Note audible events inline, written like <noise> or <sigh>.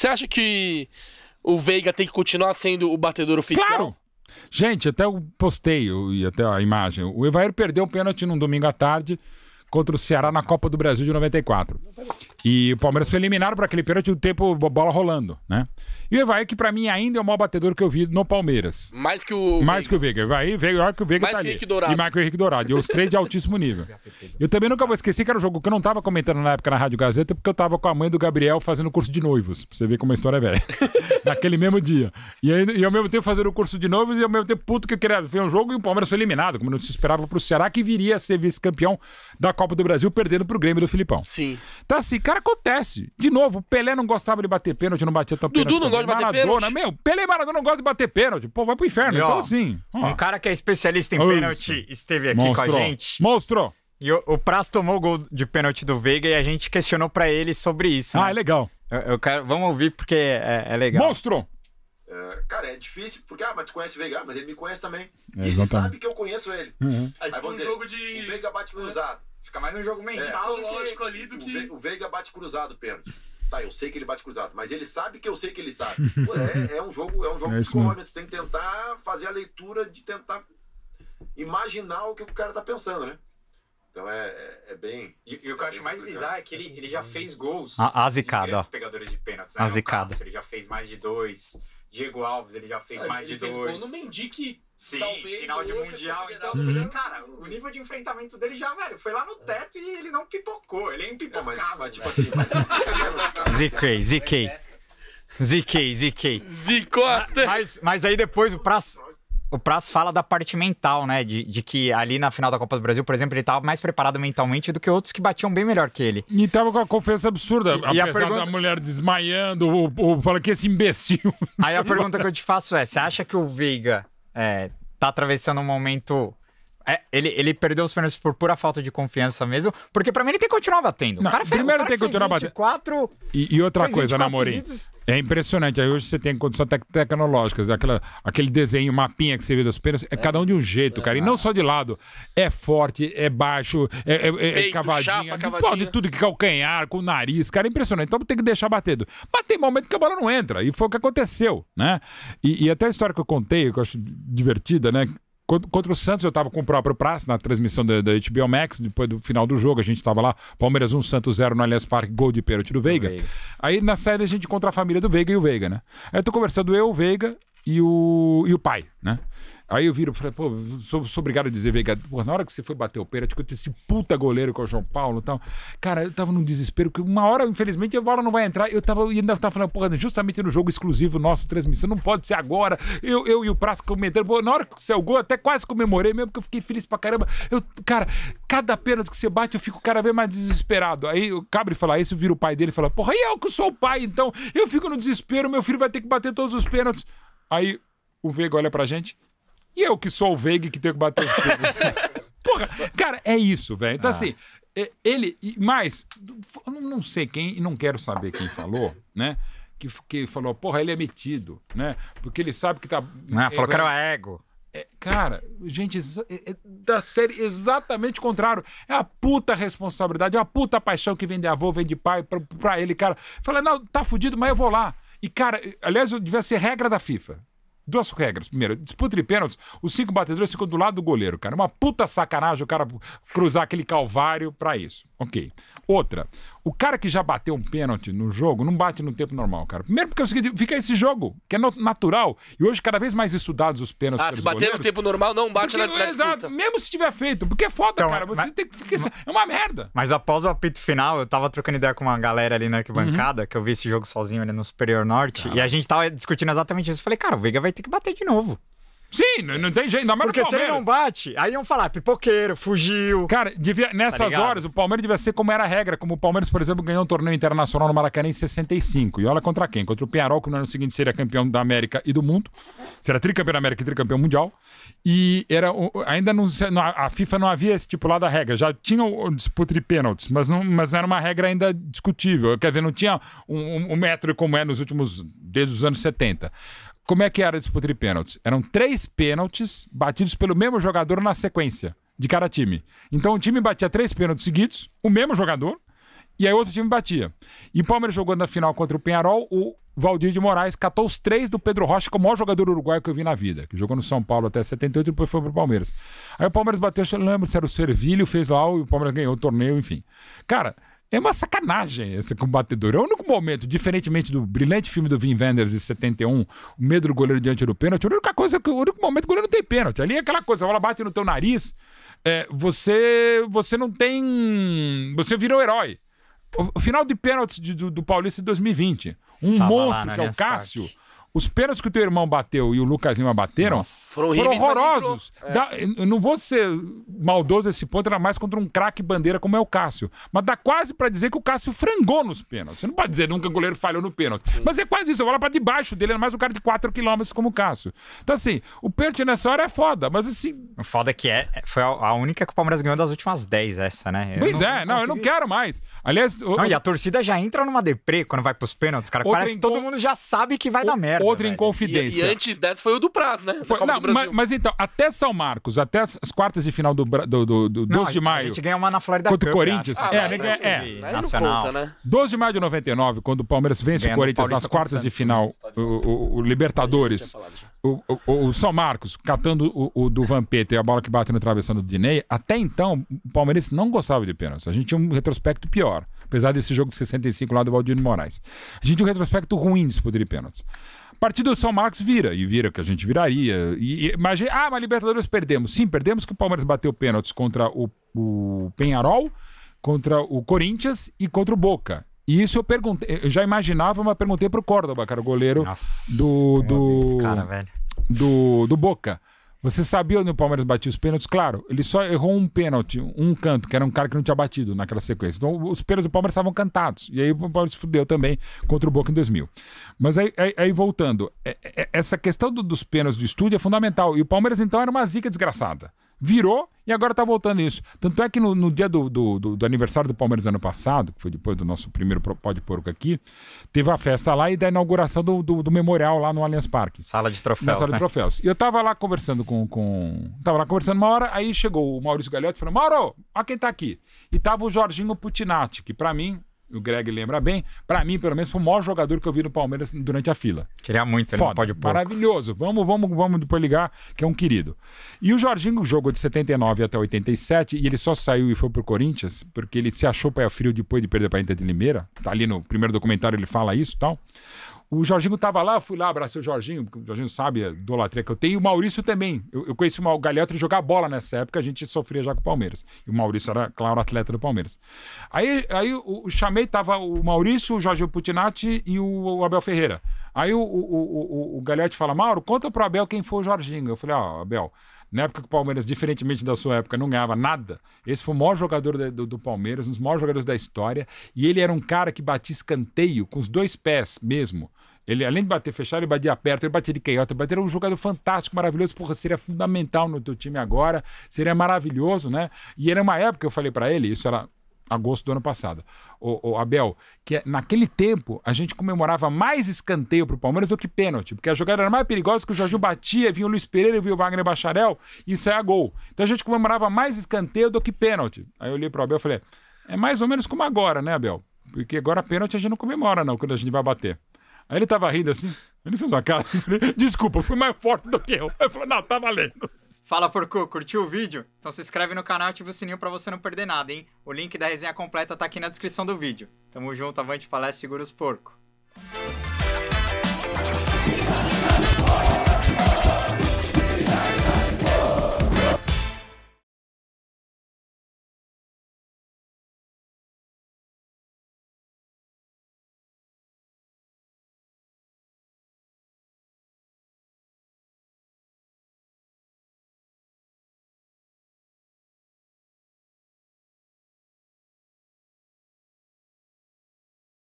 Você acha que o Veiga tem que continuar sendo o batedor oficial? Claro. Gente, até eu postei e até a imagem. O Evair perdeu o pênalti num domingo à tarde contra o Ceará na Copa do Brasil de 94. E o Palmeiras foi eliminado para aquele pênalti, o tempo bola rolando, né? E o Evair, que para mim ainda é o maior batedor que eu vi no Palmeiras. Mais que o Mais Veiga. que o Veiga. Evair, Veiga, que o Veiga mais tá que Dourado. E mais que o Henrique Dourado. E os três de altíssimo nível. Eu também nunca vou esquecer que era um jogo que eu não estava comentando na época na Rádio Gazeta, porque eu estava com a mãe do Gabriel fazendo curso de noivos. Pra você ver como a história é velha. <laughs> Naquele mesmo dia. E, aí, e ao mesmo tempo fazendo o curso de noivos e ao mesmo tempo puto que eu queria ver um jogo e o Palmeiras foi eliminado, como não se esperava para o Ceará, que viria a ser vice-campeão da Copa do Brasil perdendo pro Grêmio do Filipão. Sim. Então, assim, cara, acontece. De novo, Pelé não gostava de bater pênalti, não batia tanto. Dudu pênalti. Dudu não gosta de bater pênalti. Meu, Pelé e Maradona não gostam de bater pênalti. Pô, vai pro inferno. E, ó, então, assim. Ó. Um cara que é especialista em pênalti esteve aqui com a gente. Monstro! E o, o Praz tomou o gol de pênalti do Veiga e a gente questionou para ele sobre isso. Ah, né? é legal. Eu, eu quero, vamos ouvir porque é, é legal. Monstro! É, cara, é difícil, porque, ah, mas tu conhece o Veiga, ah, mas ele me conhece também. É, e ele sabe que eu conheço ele. Uhum. Aí, é tipo vamos um dizer, jogo de... o Veiga bate né? cruzado. Fica mais um jogo mental, é, lógico ali do que. O Veiga bate cruzado pênalti. Tá, eu sei que ele bate cruzado, mas ele sabe que eu sei que ele sabe. <laughs> Pô, é, é, um jogo, é um jogo é psicológico. Né? Tu tem que tentar fazer a leitura de tentar imaginar o que o cara tá pensando, né? Então é, é, é bem. E, e o que eu é acho mais complicado. bizarro é que ele, ele já fez gols. A, a Pegadores de pênaltis, né? Caso, ele já fez mais de dois. Diego Alves, ele já fez ah, mais de fez dois. Gol no Mendic, Sim, talvez, final de Mundial. Então, assim, uhum. cara, o nível de enfrentamento dele já, velho, foi lá no é. teto e ele não pipocou. Ele empipocava, é, é tipo assim. Mas... <laughs> Ziquei, ziquei. Ziquei, ziquei. Zicota! Mas, mas aí depois, o pra, o Praz fala da parte mental, né? De, de que ali na final da Copa do Brasil, por exemplo, ele estava mais preparado mentalmente do que outros que batiam bem melhor que ele. E tava com a confiança absurda. E, e a pergunta... da mulher desmaiando, ou, fala que esse imbecil. Aí a pergunta que eu te faço é: você acha que o Veiga é, tá atravessando um momento é, ele, ele perdeu os pênaltis por pura falta de confiança mesmo, porque para mim ele tem que continuar batendo. Não, o cara fez, primeiro o cara tem que continuar batendo. 24, e, e outra coisa, Namorim, né, é impressionante. Aí hoje você tem condições tecnológicas, aquela, aquele desenho, mapinha que você vê dos pênaltis, é, é, cada um de um jeito, cara. E não só de lado. É forte, é baixo, é, é, é cavadinha, chapa, cavadinha. Pode tudo que calcanhar, com o nariz, cara. É impressionante. Então tem que deixar batendo. Mas tem momento que a bola não entra, e foi o que aconteceu, né? E, e até a história que eu contei, que eu acho divertida, né? Contra o Santos, eu estava com o próprio Praça na transmissão da, da HBO Max, depois do final do jogo, a gente estava lá, Palmeiras 1, Santos 0 no Allianz Parque, gol de pênalti do Veiga. Veiga. Aí na saída a gente encontra a família do Veiga e o Veiga, né? Aí eu tô conversando eu, o Veiga e o, e o pai, né? Aí eu viro e falei, pô, sou, sou, obrigado a dizer, Veiga, na hora que você foi bater o pênalti, que eu esse puta goleiro com é o João Paulo e tal. Cara, eu tava num desespero, que uma hora, infelizmente, a bola não vai entrar. Eu tava, e ainda tava falando, porra, justamente no jogo exclusivo nosso, transmissão, não pode ser agora. Eu, eu e o Praça comentando, pô, na hora que é o gol, até quase comemorei mesmo, porque eu fiquei feliz pra caramba. Eu, cara, cada pênalti que você bate, eu fico cada vez mais desesperado. Aí o Cabre fala isso, vira o pai dele e fala, porra, e eu que sou o pai, então? Eu fico no desespero, meu filho vai ter que bater todos os pênaltis. Aí o Veiga olha pra gente, e eu que sou o Veig que tenho que bater os pés. <laughs> Porra, cara, é isso, velho. Então, ah. assim, é, ele. Mas, não sei quem, e não quero saber quem falou, né? Que, que falou, porra, ele é metido, né? Porque ele sabe que tá. Ah, é, falou que era é, ego. É, cara, gente, é, é, da série exatamente o contrário. É a puta responsabilidade, é uma puta paixão que vem de avô, vem de pai pra, pra ele, cara. Fala, não, tá fudido, mas eu vou lá. E, cara, aliás, devia ser regra da FIFA duas regras. Primeiro, disputa de pênaltis, os cinco batedores ficam do lado do goleiro, cara. Uma puta sacanagem o cara cruzar aquele calvário para isso. Ok. Outra, o cara que já bateu um pênalti no jogo não bate no tempo normal, cara. Primeiro porque é o seguinte, fica esse jogo, que é natural. E hoje, cada vez mais estudados os pênaltis. Ah, se bater goleiros, no tempo normal, não bate porque, na, na Exato, mesmo se tiver feito. Porque é foda, então, cara. É, Você mas, tem que ficar. É uma merda. Mas após o apito final, eu tava trocando ideia com uma galera ali na arquibancada, uhum. que eu vi esse jogo sozinho ali no Superior Norte. Tá. E a gente tava discutindo exatamente isso. Eu falei, cara, o Veiga vai ter tem que bater de novo. Sim, não tem jeito, não mais Porque se ele não bate, aí iam falar, pipoqueiro, fugiu. Cara, devia, tá nessas tá horas, o Palmeiras devia ser como era a regra, como o Palmeiras, por exemplo, ganhou um torneio internacional no Maracanã em 65. E olha contra quem? Contra o Penharol, que no ano seguinte seria campeão da América e do mundo. Seria tricampeão da América e tricampeão mundial. E era ainda não, a FIFA não havia estipulado a regra. Já tinha o disputa de pênaltis, mas não, mas era uma regra ainda discutível. Quer dizer, não tinha um, um, um metro como é nos últimos, desde os anos 70. Como é que era a disputa de pênaltis? Eram três pênaltis batidos pelo mesmo jogador na sequência de cada time. Então o time batia três pênaltis seguidos, o mesmo jogador, e aí outro time batia. E o Palmeiras jogou na final contra o Penharol, o Valdir de Moraes catou os três do Pedro Rocha, que é o maior jogador uruguaio que eu vi na vida, que jogou no São Paulo até 78 e depois foi pro Palmeiras. Aí o Palmeiras bateu, eu lembro se era o Servilho, fez lá e o Palmeiras ganhou o torneio, enfim. Cara, é uma sacanagem esse combatedor. É o único momento, diferentemente do brilhante filme do Vin Wenders de 71, o medo do goleiro diante do pênalti, a única coisa que o único momento que o goleiro não tem pênalti. Ali é aquela coisa, a bola bate no teu nariz, é, você você não tem. Você virou herói. O, o final de pênalti do, do Paulista em 2020. Um Tava monstro que é o Cássio. Parte os pênaltis que o teu irmão bateu e o Lucas Lima bateram Nossa. foram, foram horrorosos. É. Da, não vou ser maldoso esse ponto, era mais contra um craque bandeira como é o Cássio. Mas dá quase para dizer que o Cássio frangou nos pênaltis. Você não pode dizer nunca o goleiro falhou no pênalti. Sim. Mas é quase isso. A bola para debaixo dele, era mais um cara de 4 km como o Cássio. Então, assim, o pênalti nessa hora é foda, mas assim. O foda é que é, é foi a única que o Palmeiras ganhou das últimas 10, essa, né? Eu pois não, é, não, consegui... eu não quero mais. Aliás. Não, e a torcida já entra numa deprê quando vai pros pênaltis, cara. Parece que todo mundo já sabe que vai o... dar merda merda. Outra em inconfidência. E, e, antes dessa foi o do prazo, né? Foi, não, mas, mas, então, até São Marcos, até as, quartas de final do, do, do, do não, 12 de maio. A gente ganha uma na Flórida Contra o Corinthians. Ah, é, né, é, é. Nacional. Conta, né? 12 de maio de 99, quando o Palmeiras vence Ganhando o Corinthians nas quartas de final, o, o, o Libertadores o, o, o, São Marcos catando o, o do Vampeta e a bola que bate no travessão do Dinei, até então o Palmeiras não gostava de pênaltis. A gente tinha um retrospecto pior, apesar desse jogo de 65 lá do Valdir Moraes. A gente tinha um retrospecto ruim de poder de pênaltis. A partir do São Marcos vira, e vira que a gente viraria. E, e, mas, ah, mas Libertadores perdemos. Sim, perdemos que o Palmeiras bateu pênaltis contra o, o Penharol, contra o Corinthians e contra o Boca. E isso eu perguntei, eu já imaginava, mas perguntei pro Córdoba, cara, o goleiro Nossa, do do, cara, do do Boca. Você sabia onde o Palmeiras batia os pênaltis? Claro, ele só errou um pênalti, um canto, que era um cara que não tinha batido naquela sequência. Então os pênaltis do Palmeiras estavam cantados. E aí o Palmeiras fudeu também contra o Boca em 2000. Mas aí, aí, aí voltando, é, é, essa questão do, dos pênaltis do estúdio é fundamental. E o Palmeiras então era uma zica desgraçada virou e agora está voltando isso. Tanto é que no, no dia do, do, do, do, aniversário do Palmeiras ano passado, que foi depois do nosso primeiro Pode Porco aqui, teve a festa lá e da inauguração do, do memorial lá no Allianz Parque. Sala de troféus. Na sala né? de troféus. E eu tava lá conversando com, com. Tava lá conversando uma hora, aí chegou o Maurício Gagliotti e falou: Mauro, olha quem tá aqui. E tava o Jorginho Putinati, que para mim o Greg lembra bem, para mim, pelo menos, foi o maior jogador que eu vi no Palmeiras durante a fila. Queria muito, ele Pode pouco. Maravilhoso. Vamos, vamos, vamos depois ligar, que é um querido. E o Jorginho jogou de 79 até 87 e ele só saiu e foi pro Corinthians porque ele se achou pé frio depois de perder para Inter de Limeira. Tá ali no primeiro documentário ele fala isso, tal. O Jorginho estava lá, fui lá, abracei o Jorginho, porque o Jorginho sabe a idolatria que eu tenho, e o Maurício também. Eu, eu conheci o Galhotra jogar bola nessa época, a gente sofria já com o Palmeiras. E o Maurício era, claro, atleta do Palmeiras. Aí, aí o, o chamei, tava o Maurício, o Jorginho Putinati e o, o Abel Ferreira. Aí o, o, o, o Galete fala, Mauro, conta pro Abel quem foi o Jorginho. Eu falei, ó, Abel, na época que o Palmeiras, diferentemente da sua época, não ganhava nada, esse foi o maior jogador do, do, do Palmeiras, um dos maiores jogadores da história, e ele era um cara que batia escanteio com os dois pés mesmo. Ele, além de bater fechado, ele batia perto, ele batia de canhota, ele batia, era um jogador fantástico, maravilhoso, porra, seria fundamental no teu time agora, seria maravilhoso, né? E era uma época, que eu falei para ele, isso era agosto do ano passado. O, o Abel, que é, naquele tempo a gente comemorava mais escanteio para o Palmeiras do que pênalti, porque a jogada era mais perigosa que o Jorginho batia, vinha o Luiz Pereira, vinha o Wagner Bacharel e isso a gol. Então a gente comemorava mais escanteio do que pênalti. Aí eu olhei para o Abel e falei: é mais ou menos como agora, né, Abel? Porque agora pênalti a gente não comemora, não, quando a gente vai bater. Aí ele tava rindo assim, ele fez uma cara, <laughs> desculpa, fui mais forte do que eu. Aí falei não, tá valendo. Fala, Porco, curtiu o vídeo? Então se inscreve no canal e ativa o sininho para você não perder nada, hein? O link da resenha completa tá aqui na descrição do vídeo. Tamo junto, avante palestra, segura os porco.